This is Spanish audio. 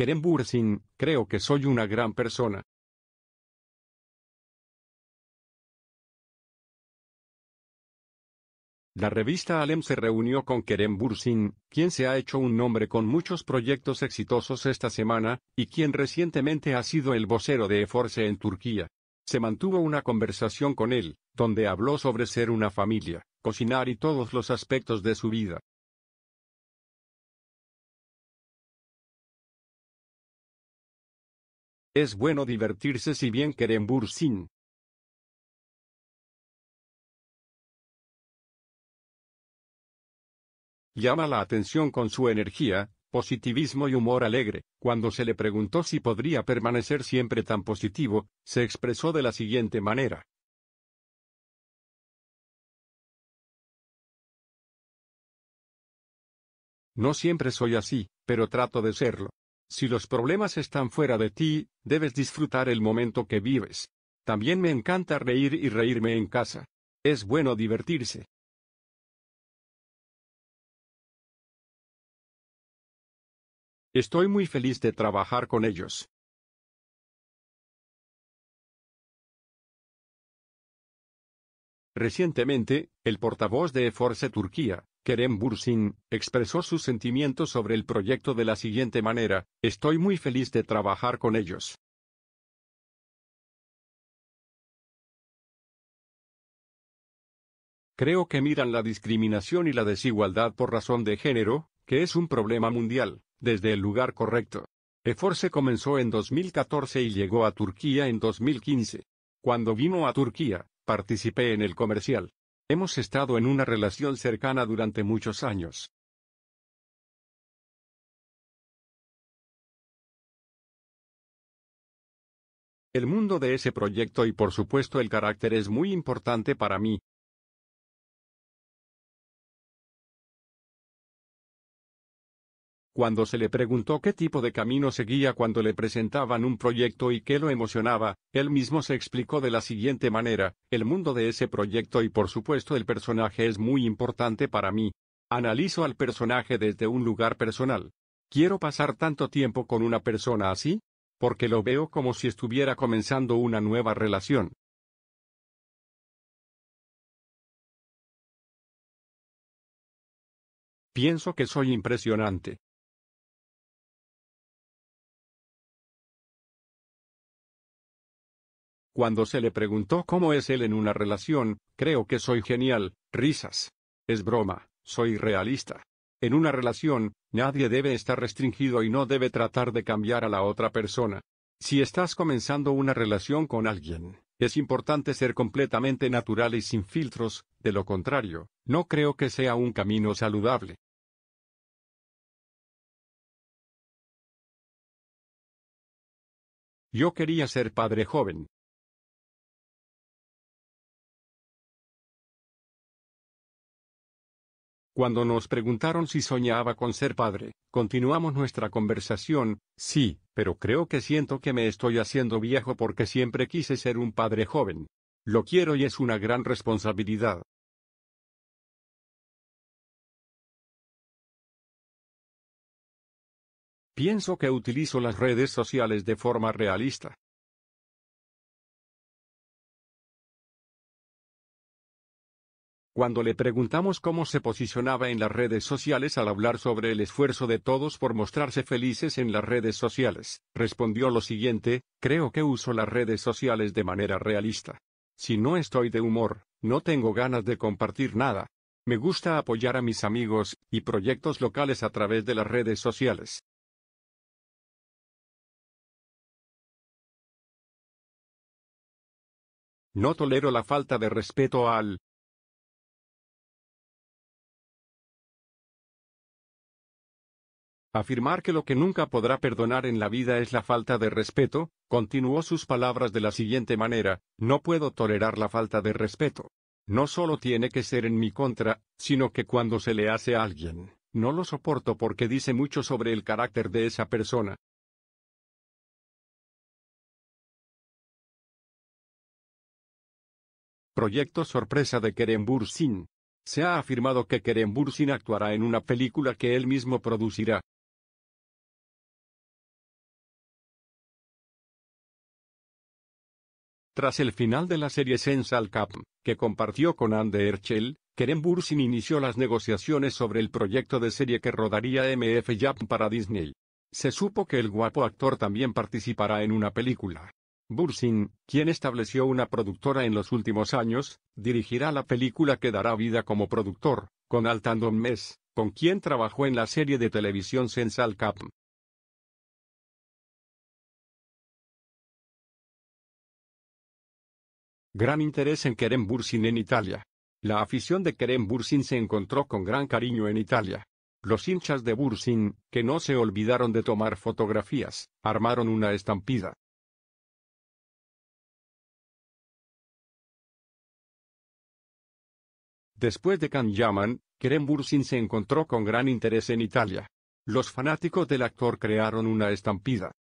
Kerem Bursin, creo que soy una gran persona. La revista Alem se reunió con Kerem Bursin, quien se ha hecho un nombre con muchos proyectos exitosos esta semana, y quien recientemente ha sido el vocero de Eforce en Turquía. Se mantuvo una conversación con él, donde habló sobre ser una familia, cocinar y todos los aspectos de su vida. Es bueno divertirse si bien queremos sin. Llama la atención con su energía, positivismo y humor alegre. Cuando se le preguntó si podría permanecer siempre tan positivo, se expresó de la siguiente manera. No siempre soy así, pero trato de serlo. Si los problemas están fuera de ti, debes disfrutar el momento que vives. También me encanta reír y reírme en casa. Es bueno divertirse. Estoy muy feliz de trabajar con ellos. Recientemente, el portavoz de Force Turquía, Kerem Bursin, expresó sus sentimientos sobre el proyecto de la siguiente manera, estoy muy feliz de trabajar con ellos. Creo que miran la discriminación y la desigualdad por razón de género, que es un problema mundial, desde el lugar correcto. Eforce comenzó en 2014 y llegó a Turquía en 2015. Cuando vino a Turquía, participé en el comercial. Hemos estado en una relación cercana durante muchos años. El mundo de ese proyecto y por supuesto el carácter es muy importante para mí, Cuando se le preguntó qué tipo de camino seguía cuando le presentaban un proyecto y qué lo emocionaba, él mismo se explicó de la siguiente manera, el mundo de ese proyecto y por supuesto el personaje es muy importante para mí. Analizo al personaje desde un lugar personal. ¿Quiero pasar tanto tiempo con una persona así? Porque lo veo como si estuviera comenzando una nueva relación. Pienso que soy impresionante. Cuando se le preguntó cómo es él en una relación, creo que soy genial, risas. Es broma, soy realista. En una relación, nadie debe estar restringido y no debe tratar de cambiar a la otra persona. Si estás comenzando una relación con alguien, es importante ser completamente natural y sin filtros, de lo contrario, no creo que sea un camino saludable. Yo quería ser padre joven. Cuando nos preguntaron si soñaba con ser padre, continuamos nuestra conversación, sí, pero creo que siento que me estoy haciendo viejo porque siempre quise ser un padre joven. Lo quiero y es una gran responsabilidad. Pienso que utilizo las redes sociales de forma realista. Cuando le preguntamos cómo se posicionaba en las redes sociales al hablar sobre el esfuerzo de todos por mostrarse felices en las redes sociales, respondió lo siguiente, creo que uso las redes sociales de manera realista. Si no estoy de humor, no tengo ganas de compartir nada. Me gusta apoyar a mis amigos y proyectos locales a través de las redes sociales. No tolero la falta de respeto al Afirmar que lo que nunca podrá perdonar en la vida es la falta de respeto, continuó sus palabras de la siguiente manera, no puedo tolerar la falta de respeto. No solo tiene que ser en mi contra, sino que cuando se le hace a alguien, no lo soporto porque dice mucho sobre el carácter de esa persona. Proyecto sorpresa de Kerem Bursin. Se ha afirmado que Kerem Bursin actuará en una película que él mismo producirá. Tras el final de la serie Sensal Cup, que compartió con Andy Herschel, Kerem Bursin inició las negociaciones sobre el proyecto de serie que rodaría MF Japan para Disney. Se supo que el guapo actor también participará en una película. Bursin, quien estableció una productora en los últimos años, dirigirá la película que dará vida como productor, con Altandon Mess, con quien trabajó en la serie de televisión Sensal Cup. gran interés en Kerem Bursin en Italia. La afición de Kerem Bursin se encontró con gran cariño en Italia. Los hinchas de Bursin, que no se olvidaron de tomar fotografías, armaron una estampida. Después de Can Yaman, Kerem Bursin se encontró con gran interés en Italia. Los fanáticos del actor crearon una estampida.